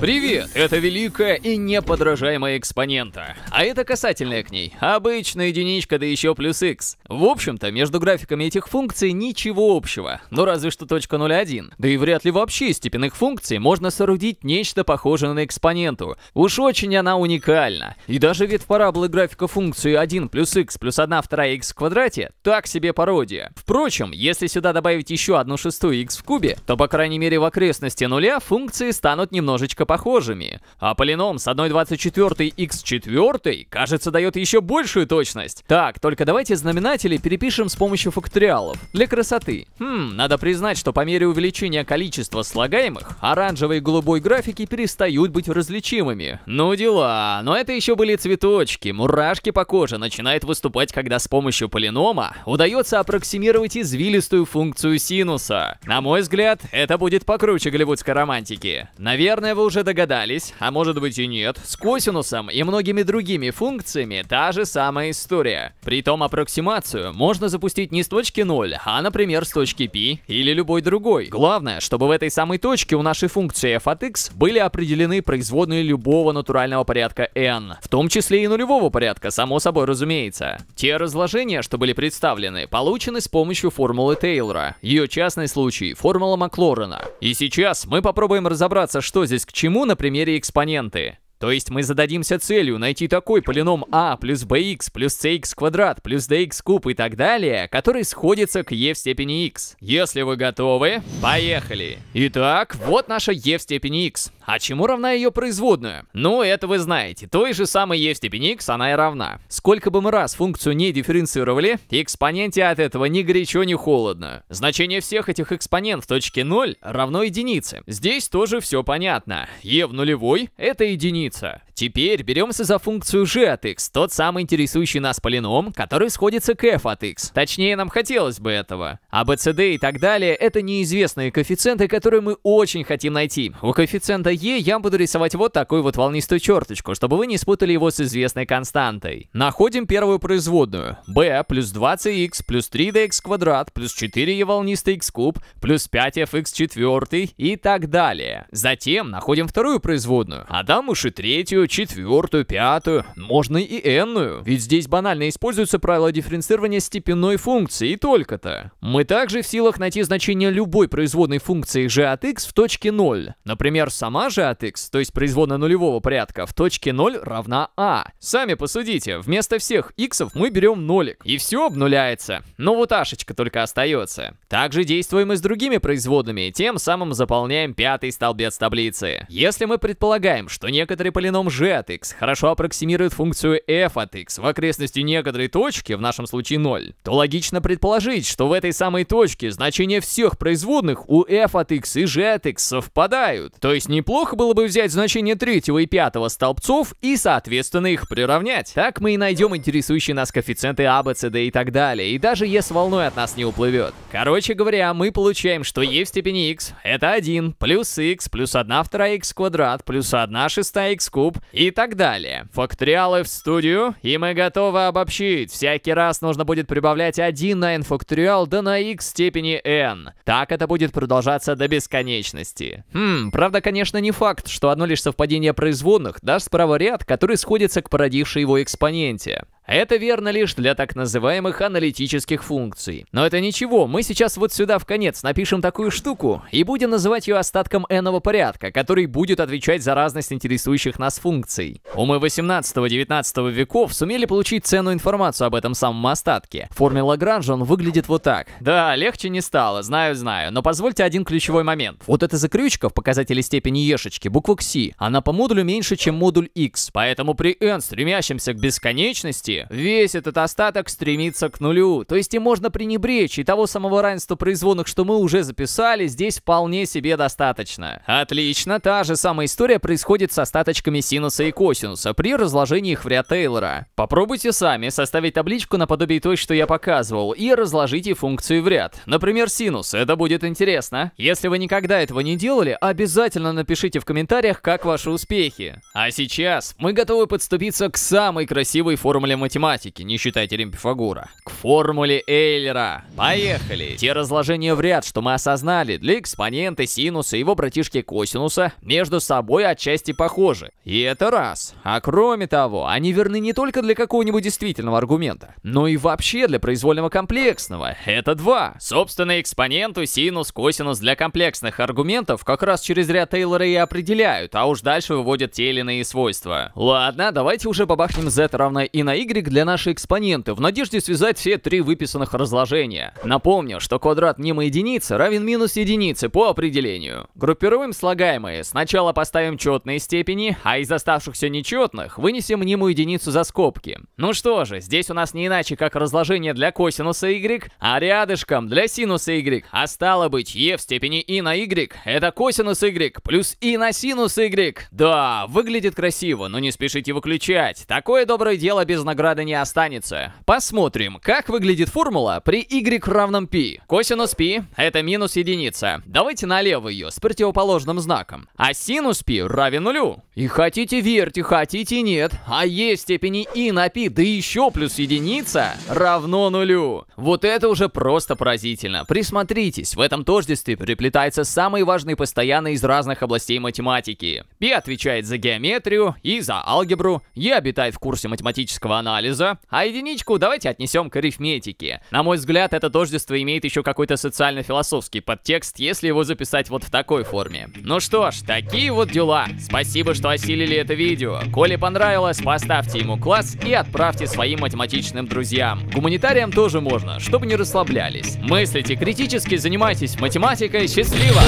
Привет! Это великая и неподражаемая экспонента. А это касательная к ней. Обычная единичка, да еще плюс x. В общем-то, между графиками этих функций ничего общего. Ну разве что точка 0,1. Да и вряд ли вообще из степенных функций можно соорудить нечто похожее на экспоненту. Уж очень она уникальна. И даже вид параболы графика функции 1 плюс x плюс 1 вторая x в квадрате так себе пародия. Впрочем, если сюда добавить еще одну шестую x в кубе, то по крайней мере в окрестности нуля функции станут немножечко похожими, а полином с 1,24 x4 кажется дает еще большую точность. Так, только давайте знаменатели перепишем с помощью факториалов, для красоты. Хм, надо признать, что по мере увеличения количества слагаемых, оранжевый и голубой графики перестают быть различимыми. Ну дела, но это еще были цветочки, мурашки по коже начинает выступать, когда с помощью полинома удается аппроксимировать извилистую функцию синуса. На мой взгляд, это будет покруче голливудской романтики. Наверное, вы уже уже догадались, а может быть и нет, с косинусом и многими другими функциями та же самая история. Притом аппроксимацию можно запустить не с точки 0, а, например, с точки π или любой другой. Главное, чтобы в этой самой точке у нашей функции f от x были определены производные любого натурального порядка n, в том числе и нулевого порядка, само собой разумеется. Те разложения, что были представлены, получены с помощью формулы Тейлора, ее частный случай, формула Маклорена. И сейчас мы попробуем разобраться, что здесь к чему Почему на примере экспоненты? То есть мы зададимся целью найти такой полином а плюс bx плюс cx квадрат плюс dx куб и так далее, который сходится к e в степени x. Если вы готовы, поехали! Итак, вот наша e в степени x. А чему равна ее производная? Ну, это вы знаете. Той же самой e в степени x она и равна. Сколько бы мы раз функцию не дифференцировали, экспоненте от этого ни горячо, ни холодно. Значение всех этих экспонент в точке 0 равно единице. Здесь тоже все понятно. e в нулевой — это единица единица. Теперь беремся за функцию g от x, тот самый интересующий нас полином, который сходится к f от x. Точнее, нам хотелось бы этого. А, b, c, d и так далее — это неизвестные коэффициенты, которые мы очень хотим найти. У коэффициента e я буду рисовать вот такую вот волнистую черточку, чтобы вы не спутали его с известной константой. Находим первую производную. b плюс 20x плюс 3dx квадрат плюс 4e волнистый x куб плюс 5fx четвертый и так далее. Затем находим вторую производную, а там уж и третью, четвертую, пятую, можно и n-ную. Ведь здесь банально используются правила дифференцирования степенной функции, и только-то. Мы также в силах найти значение любой производной функции g от x в точке 0. Например, сама g от x, то есть производная нулевого порядка, в точке 0 равна а. Сами посудите, вместо всех x мы берем нолик, и все обнуляется. Но вот ашечка только остается. Также действуем и с другими производными, тем самым заполняем пятый столбец таблицы. Если мы предполагаем, что некоторые Вскоре полином g от x хорошо аппроксимирует функцию f от x в окрестности некоторой точки, в нашем случае 0, то логично предположить, что в этой самой точке значения всех производных у f от x и g от x совпадают. То есть неплохо было бы взять значение третьего и пятого столбцов и, соответственно, их приравнять. Так мы и найдем интересующие нас коэффициенты a, b, c, d и так далее, и даже e с волной от нас не уплывет. Короче говоря, мы получаем, что e в степени x это 1 плюс x плюс 1 вторая x квадрат плюс 1 шестая Xcube и так далее. Факториалы в студию, и мы готовы обобщить. Всякий раз нужно будет прибавлять 1 на n факториал да на x степени n. Так это будет продолжаться до бесконечности. Хм, правда, конечно, не факт, что одно лишь совпадение производных даст справа ряд, который сходится к породившей его экспоненте. Это верно лишь для так называемых аналитических функций. Но это ничего, мы сейчас вот сюда в конец напишем такую штуку и будем называть ее остатком n-го порядка, который будет отвечать за разность интересующих нас функций. Умы 18-19 веков сумели получить ценную информацию об этом самом остатке. В форме Лагранжа он выглядит вот так. Да, легче не стало, знаю, знаю, но позвольте один ключевой момент. Вот эта закрючка в показателе степени ешечки, буква Кси, она по модулю меньше, чем модуль X, поэтому при n, стремящемся к бесконечности, Весь этот остаток стремится к нулю, то есть им можно пренебречь, и того самого равенства производных, что мы уже записали, здесь вполне себе достаточно. Отлично, та же самая история происходит с остаточками синуса и косинуса при разложении их в ряд Тейлора. Попробуйте сами составить табличку наподобие той, что я показывал, и разложите функцию в ряд. Например, синус, это будет интересно. Если вы никогда этого не делали, обязательно напишите в комментариях, как ваши успехи. А сейчас мы готовы подступиться к самой красивой формуле математики математики, не считая теорем Пифагора, к формуле Эйлера. Поехали! Те разложения в ряд, что мы осознали, для экспоненты, синуса и его братишки косинуса, между собой отчасти похожи. И это раз. А кроме того, они верны не только для какого-нибудь действительного аргумента, но и вообще для произвольного комплексного. Это два. Собственно, экспоненту синус, косинус для комплексных аргументов как раз через ряд Тейлора и определяют, а уж дальше выводят те или иные свойства. Ладно, давайте уже побахнем z равно и на y шарик для нашей экспоненты в надежде связать все три выписанных разложения. Напомню, что квадрат мимо единицы равен минус единице по определению. Группируем слагаемые. Сначала поставим четные степени, а из оставшихся нечетных вынесем мнимую единицу за скобки. Ну что же, здесь у нас не иначе, как разложение для косинуса y, а рядышком для синуса y. А стало быть, e в степени и на y это косинус y плюс и на синус y. Да, выглядит красиво, но не спешите выключать. Такое доброе дело без награды награды не останется. Посмотрим, как выглядит формула при y равном π. Косинус π – это минус единица. Давайте налево ее, с противоположным знаком. А синус π равен нулю. И хотите верьте, хотите нет, а есть степени и на π, да еще плюс единица равно нулю. Вот это уже просто поразительно. Присмотритесь, в этом тождестве переплетаются самые важные постоянные из разных областей математики. Пи отвечает за геометрию и за алгебру, Е e обитает в курсе математического анализа, анализа, а единичку давайте отнесем к арифметике. На мой взгляд, это тождество имеет еще какой-то социально-философский подтекст, если его записать вот в такой форме. Ну что ж, такие вот дела. Спасибо, что осилили это видео. Коли понравилось, поставьте ему класс и отправьте своим математичным друзьям. Гуманитариям тоже можно, чтобы не расслаблялись. Мыслите критически, занимайтесь математикой. Счастливо!